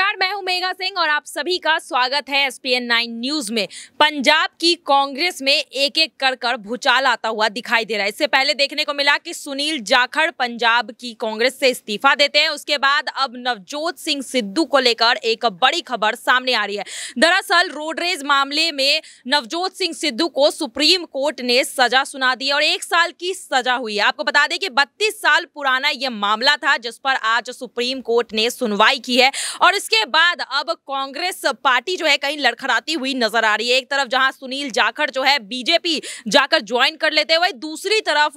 नमस्कार मैं हूं मेघा सिंह और आप सभी का स्वागत है एसपीएन नाइन न्यूज में पंजाब की कांग्रेस में एक एक कर कर भूचाल आता हुआ दिखाई दे रहा है इससे पहले देखने को मिला कि सुनील जाखड़ पंजाब की कांग्रेस से इस्तीफा देते हैं उसके बाद अब नवजोत सिंह सिद्धू को लेकर एक बड़ी खबर सामने आ रही है दरअसल रोडरेज मामले में नवजोत सिंह सिद्धू को सुप्रीम कोर्ट ने सजा सुना दी और एक साल की सजा हुई है आपको बता दें कि बत्तीस साल पुराना यह मामला था जिस पर आज सुप्रीम कोर्ट ने सुनवाई की है और इस इसके बाद अब कांग्रेस पार्टी जो है कहीं लड़खड़ाती हुई नजर आ रही है एक तरफ जहां सुनील जाखड़ जो है बीजेपी जाकर ज्वाइन कर लेते वही दूसरी तरफ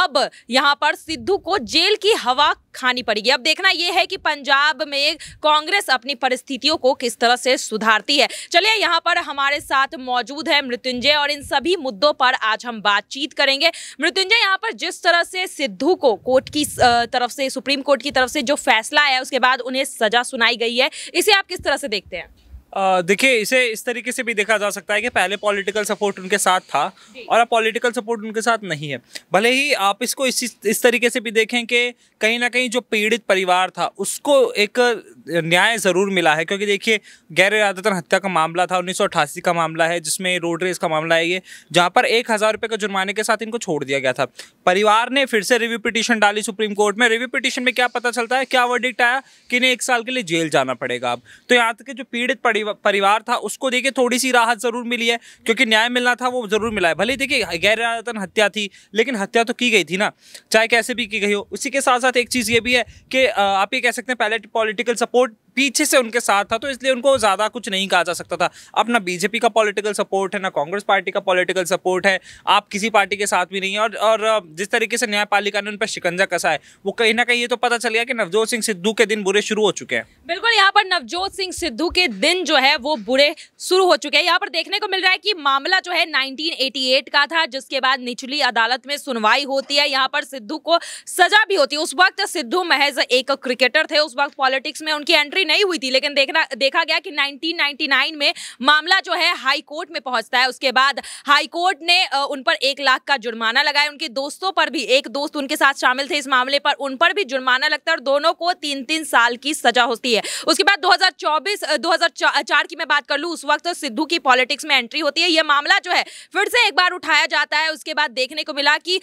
अब यहां पर सिद्धू को जेल की हवा खानी पड़ेगी अब देखना यह है कि पंजाब में कांग्रेस अपनी परिस्थितियों को किस तरह से सुधारती है चलिए यहाँ पर हमारे साथ मौजूद है मृत्युंजय और इन सभी मुद्दों पर आज हम बातचीत करेंगे मृत्युंजय यहाँ पर जिस तरह से सिद्धू को कोर्ट की तरफ से सुप्रीम कोर्ट की तरफ से जो फैसला आया उसके बाद उन्हें सजा सुनाई गई है है इसे आप किस तरह से देखते हैं देखिए इसे इस तरीके से भी देखा जा सकता है कि पहले पॉलिटिकल सपोर्ट उनके साथ था और अब पॉलिटिकल सपोर्ट उनके साथ नहीं है भले ही आप इसको इस इस तरीके से भी देखें कि कहीं ना कहीं जो पीड़ित परिवार था उसको एक न्याय ज़रूर मिला है क्योंकि देखिए गैर इरादतन हत्या का मामला था उन्नीस का मामला है जिसमें रोड रेस का मामला है ये जहाँ पर एक हज़ार रुपये के जुर्माने के साथ इनको छोड़ दिया गया था परिवार ने फिर से रिव्यू पिटीशन डाली सुप्रीम कोर्ट में रिव्यू पिटीशन में क्या पता चलता है क्या वर्डिक्ट आया कि इन्हें एक साल के लिए जेल जाना पड़ेगा अब तो यहाँ तक जो पीड़ित परिवार था उसको देखिए थोड़ी सी राहत ज़रूर मिली है क्योंकि न्याय मिलना था वो ज़रूर मिला है भले देखिए गैर इरादतन हत्या थी लेकिन हत्या तो की गई थी ना चाहे कैसे भी की गई हो उसी के साथ साथ एक चीज़ ये भी है कि आप ये कह सकते हैं पहले पॉलिटिकल support पीछे से उनके साथ था तो इसलिए उनको ज़्यादा कुछ नहीं कहा जा सकता था अब ना बीजेपी का पॉलिटिकल सपोर्ट है ना कांग्रेस पार्टी का पॉलिटिकल सपोर्ट है आप किसी पार्टी के साथ भी नहीं है और, और जिस तरीके से न्यायपालिका ने उन पर शिकंजा कसा है वो कहीं ना कहीं ये तो पता चल गया कि नवजोत सिंह सिद्धू के दिन बुरे शुरू हो चुके हैं बिल्कुल यहाँ पर नवजोत सिंह सिद्धू के दिन जो है वो बुरे शुरू हो चुके हैं यहाँ पर देखने को मिल रहा है कि मामला जो है नाइनटीन का था जिसके बाद निचली अदालत में सुनवाई होती है यहाँ पर सिद्धू को सजा भी होती है उस वक्त सिद्धू महज एक क्रिकेटर थे उस वक्त पॉलिटिक्स में उनकी एंट्री डिलीवरी नहीं हुई थी लेकिन देखना देखा गया कि 1999 में मामला जो है हाई कोर्ट में पहुंचता है उसके बाद हाई कोर्ट ने उन पर एक लाख का जुर्माना लगाया उनके दोस्तों पर भी एक दोस्त उनके साथ शामिल थे इस मामले पर उन पर भी जुर्माना लगता है और दोनों को तीन तीन साल की सजा होती है उसके बाद दो हजार की मैं बात कर लू उस वक्त तो सिद्धू की पॉलिटिक्स में एंट्री होती है यह मामला जो है फिर से एक बार उठाया जाता है उसके बाद देखने को मिला कि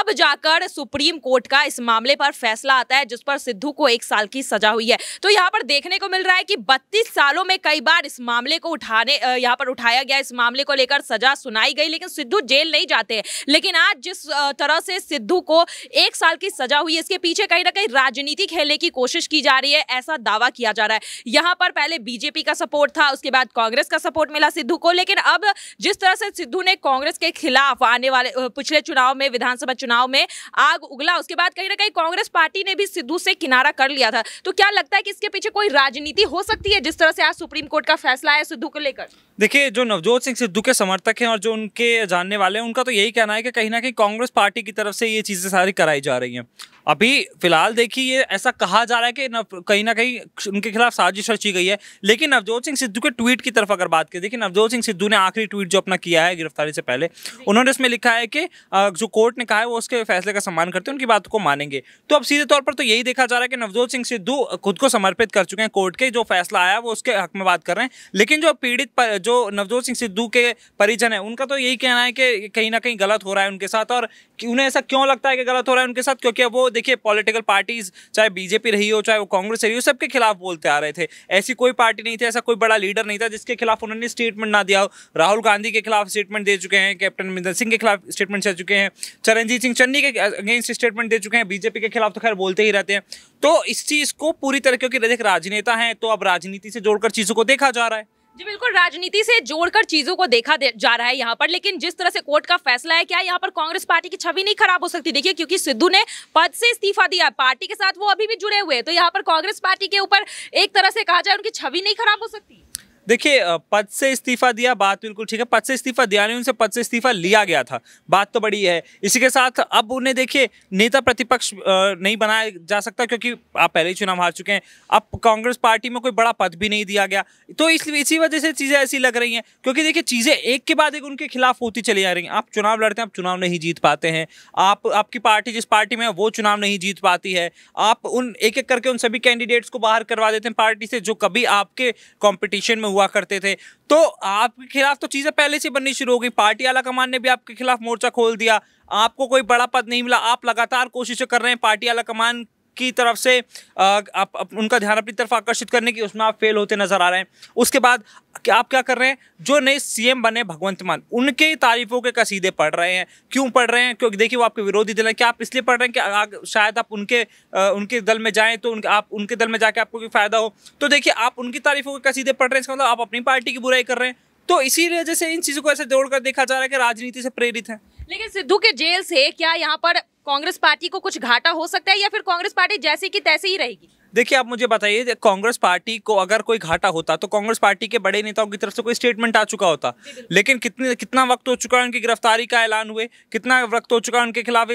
अब जाकर सुप्रीम कोर्ट का इस मामले पर फैसला आता है जिस पर सिद्धू को एक साल की सजा हुई है तो यहां पर देख देखने को मिल रहा है कि 32 सालों में कई बार इस मामले को उठाने यहाँ पर उठाया गया इस मामले को लेकर सजा सुनाई गई लेकिन सिद्धू जेल नहीं जाते लेकिन आज जिस तरह से सिद्धू को एक साल की सजा हुई इसके पीछे कहीं ना कहीं राजनीति खेलने की कोशिश की जा रही है ऐसा दावा किया जा रहा है यहाँ पर पहले बीजेपी का सपोर्ट था उसके बाद कांग्रेस का सपोर्ट मिला सिद्धू को लेकिन अब जिस तरह से सिद्धू ने कांग्रेस के खिलाफ आने वाले पिछले चुनाव में विधानसभा चुनाव में आग उगला उसके बाद कहीं ना कहीं कांग्रेस पार्टी ने भी सिद्धू से किनारा कर लिया था तो क्या लगता है कि इसके पीछे कोई राजनीति हो सकती है जिस तरह से आज सुप्रीम कोर्ट का फैसला है सिद्धू को लेकर देखिए जो नवजोत सिंह सिद्धू के समर्थक हैं और जो उनके जानने वाले हैं उनका तो यही कहना है कि कहीं ना कहीं कांग्रेस पार्टी की तरफ से ये चीज़ें सारी कराई जा रही हैं अभी फिलहाल देखिए ये ऐसा कहा जा रहा है कि कहीं ना कहीं उनके खिलाफ साजिश रची गई है लेकिन नवजोत सिंह सिद्धू के ट्वीट की तरफ अगर बात करें देखिए नवजोत सिंह सिद्धू ने आखिरी ट्वीट जो अपना किया है गिरफ्तारी से पहले उन्होंने इसमें लिखा है कि जो कोर्ट ने कहा है वो उसके फैसले का सम्मान करते हैं उनकी बात को मानेंगे तो अब सीधे तौर पर तो यही देखा जा रहा है कि नवजोत सिंह सिद्धू खुद को समर्पित कर चुके हैं कोर्ट के जो फैसला आया वो उसके हक में बात कर रहे हैं लेकिन जो पीड़ित जो नवजोत सिंह सिद्धू के परिजन है उनका तो यही कहना है कि कहीं ना कहीं गलत हो रहा है उनके साथ और उन्हें ऐसा क्यों लगता है कि गलत हो रहा है उनके साथ क्योंकि वो देखिए पॉलिटिकल पार्टीज चाहे बीजेपी रही हो चाहे वो कांग्रेस रही हो सबके खिलाफ बोलते आ रहे थे ऐसी कोई पार्टी नहीं थी ऐसा कोई बड़ा लीडर नहीं था जिसके खिलाफ उन्होंने स्टेटमेंट ना दिया हो राहुल गांधी के खिलाफ स्टेटमेंट दे चुके हैं कैप्टन अमरिंदर सिंह के खिलाफ स्टेटमेंट दे चुके हैं चरणजीत सिंह चन्नी के अगेंस्ट स्टेटमेंट दे चुके हैं बीजेपी के खिलाफ तो खैर बोलते ही रहते हैं तो इस चीज़ को पूरी तरह क्योंकि राजनेता हैं तो अब राजनीति से जोड़कर चीज़ों को देखा जा रहा है जी बिल्कुल राजनीति से जोड़कर चीजों को देखा दे, जा रहा है यहाँ पर लेकिन जिस तरह से कोर्ट का फैसला है क्या यहाँ पर कांग्रेस पार्टी की छवि नहीं खराब हो सकती देखिए क्योंकि सिद्धू ने पद से इस्तीफा दिया पार्टी के साथ वो अभी भी जुड़े हुए तो यहाँ पर कांग्रेस पार्टी के ऊपर एक तरह से कहा जाए उनकी छवि नहीं खराब हो सकती देखिए पद से इस्तीफा दिया बात बिल्कुल ठीक है पद से इस्तीफा दिया नहीं उनसे पद से इस्तीफा लिया गया था बात तो बड़ी है इसी के साथ अब उन्हें देखिए नेता प्रतिपक्ष नहीं बनाया जा सकता क्योंकि आप पहले ही चुनाव हार चुके हैं अब कांग्रेस पार्टी में कोई बड़ा पद भी नहीं दिया गया तो इसलिए इसी वजह से चीज़ें ऐसी लग रही हैं क्योंकि देखिए चीज़ें एक के बाद एक उनके खिलाफ होती चली जा रही हैं आप चुनाव लड़ते हैं आप चुनाव नहीं जीत पाते हैं आप आपकी पार्टी जिस पार्टी में है वो चुनाव नहीं जीत पाती है आप उन एक एक करके उन सभी कैंडिडेट्स को बाहर करवा देते हैं पार्टी से जो कभी आपके कॉम्पिटिशन में हुआ करते थे तो आपके खिलाफ तो चीज़ें पहले से बननी शुरू हो गई पार्टी आला कमान ने भी आपके खिलाफ मोर्चा खोल दिया आपको कोई बड़ा पद नहीं मिला आप लगातार कोशिशें कर रहे हैं पार्टी आला कमान आपकी तरफ से आप, आप उनका ध्यान अपनी तरफ आकर्षित करने की उसमें आप फेल होते नजर आ रहे हैं उसके बाद कि आप क्या कर रहे हैं जो नए सीएम बने भगवंत मान उनके तारीफों के कसीदे पढ़ रहे हैं क्यों पढ़ रहे हैं क्योंकि देखिए वो आपके विरोधी दल हैं क्या आप इसलिए पढ़ रहे हैं कि शायद आप उनके आ, उनके दल में जाएं तो उनके आप उनके दल में जाके आपको कोई फ़ायदा हो तो देखिए आप उनकी तारीफों के कसीदे पढ़ रहे हैं इसका मतलब आप अपनी पार्टी की बुराई कर रहे हैं तो इसी वजह से इन चीज़ों को ऐसे जोड़कर देखा जा रहा है कि राजनीति से प्रेरित है लेकिन सिद्धू के जेल से क्या यहाँ पर कांग्रेस पार्टी को कुछ घाटा हो सकता है या फिर कांग्रेस पार्टी जैसे की तैसे ही रहेगी देखिए आप मुझे बताइए कांग्रेस पार्टी को अगर कोई घाटा होता तो कांग्रेस पार्टी के बड़े नेताओं की तरफ से कोई स्टेटमेंट आ चुका होता लेकिन कितने कितना वक्त हो चुका है उनकी गिरफ्तारी का ऐलान हुए कितना वक्त हो चुका है उनके खिलाफ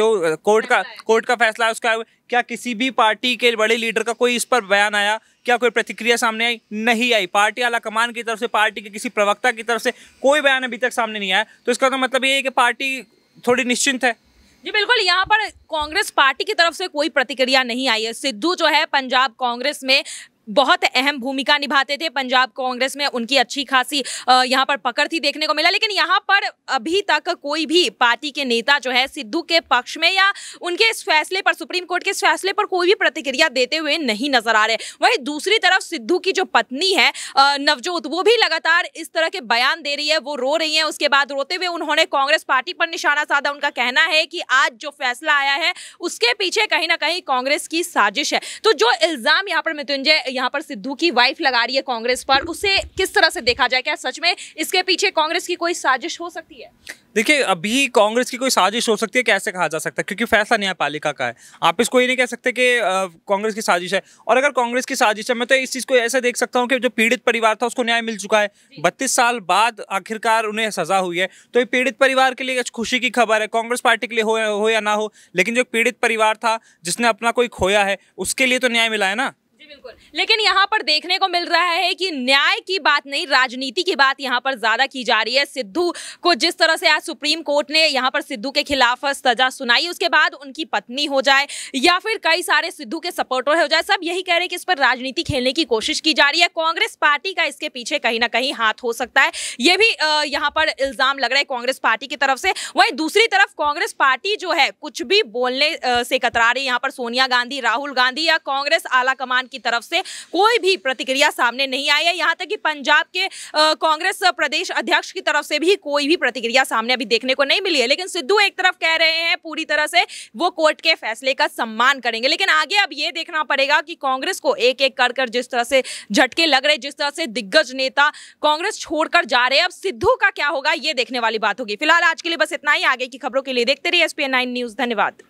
जो कोर्ट का कोर्ट का फैसला है उसका क्या किसी भी पार्टी के बड़े लीडर का कोई इस पर बयान आया क्या कोई प्रतिक्रिया सामने आई नहीं आई पार्टी आला कमान की तरफ से पार्टी के किसी प्रवक्ता की तरफ से कोई बयान अभी तक सामने नहीं आया तो इसका तो मतलब ये है कि पार्टी थोड़ी निश्चिंत है जी बिल्कुल यहाँ पर कांग्रेस पार्टी की तरफ से कोई प्रतिक्रिया नहीं आई है सिद्धू जो है पंजाब कांग्रेस में बहुत अहम भूमिका निभाते थे पंजाब कांग्रेस में उनकी अच्छी खासी यहाँ पर पकड़ थी देखने को मिला लेकिन यहाँ पर अभी तक कोई भी पार्टी के नेता जो है सिद्धू के पक्ष में या उनके इस फैसले पर सुप्रीम कोर्ट के इस फैसले पर कोई भी प्रतिक्रिया देते हुए नहीं नजर आ रहे वहीं दूसरी तरफ सिद्धू की जो पत्नी है नवजोत वो भी लगातार इस तरह के बयान दे रही है वो रो रही है उसके बाद रोते हुए उन्होंने कांग्रेस पार्टी पर निशाना साधा उनका कहना है कि आज जो फैसला आया है उसके पीछे कहीं ना कहीं कांग्रेस की साजिश है तो जो इल्जाम यहाँ पर मृत्युंजय यहाँ पर सिद्धू की वाइफ लगा रही है कांग्रेस पर उसे किस तरह से देखा जाए क्या सच में इसके पीछे कांग्रेस की कोई साजिश हो सकती है देखिए अभी कांग्रेस की कोई साजिश हो सकती है कैसे कहा जा सकता है क्योंकि फैसला न्यायपालिका का है आप इसको ये नहीं कह सकते कि कांग्रेस की साजिश है और अगर कांग्रेस की साजिश है मैं तो इस चीज़ को ऐसे देख सकता हूँ कि जो पीड़ित परिवार था उसको न्याय मिल चुका है बत्तीस साल बाद आखिरकार उन्हें सजा हुई है तो ये पीड़ित परिवार के लिए खुशी की खबर है कांग्रेस पार्टी के लिए हो, हो या ना हो लेकिन जो पीड़ित परिवार था जिसने अपना कोई खोया है उसके लिए तो न्याय मिला है ना बिल्कुल लेकिन यहाँ पर देखने को मिल रहा है कि न्याय की बात नहीं राजनीति की बात यहाँ पर ज्यादा की जा रही है सिद्धू को जिस तरह से आज सुप्रीम कोर्ट ने यहाँ पर सिद्धू के खिलाफ सजा सुनाई उसके बाद उनकी पत्नी हो जाए या फिर कई सारे सिद्धू के सपोर्टर हो जाए सब यही कह रहे हैं कि इस पर राजनीति खेलने की कोशिश की जा रही है कांग्रेस पार्टी का इसके पीछे कहीं ना कहीं हाथ हो सकता है ये भी यहाँ पर इल्जाम लग रहा है कांग्रेस पार्टी की तरफ से वही दूसरी तरफ कांग्रेस पार्टी जो है कुछ भी बोलने से कतरा रही यहाँ पर सोनिया गांधी राहुल गांधी या कांग्रेस आला कमान की तरफ से कोई भी प्रतिक्रिया सामने नहीं आई है यहाँ तक कि पंजाब के कांग्रेस प्रदेश अध्यक्ष की तरफ से भी कोई भी प्रतिक्रिया सामने अभी देखने को नहीं मिली है लेकिन सिद्धू एक तरफ कह रहे हैं पूरी तरह से वो कोर्ट के फैसले का सम्मान करेंगे लेकिन आगे अब ये देखना पड़ेगा कि कांग्रेस को एक एक कर कर जिस तरह से झटके लग रहे जिस तरह से दिग्गज नेता कांग्रेस छोड़कर जा रहे अब सिद्धू का क्या होगा ये देखने वाली बात होगी फिलहाल आज के लिए बस इतना ही आगे की खबरों के लिए देखते रहिए एसपीएन नाइन न्यूज धन्यवाद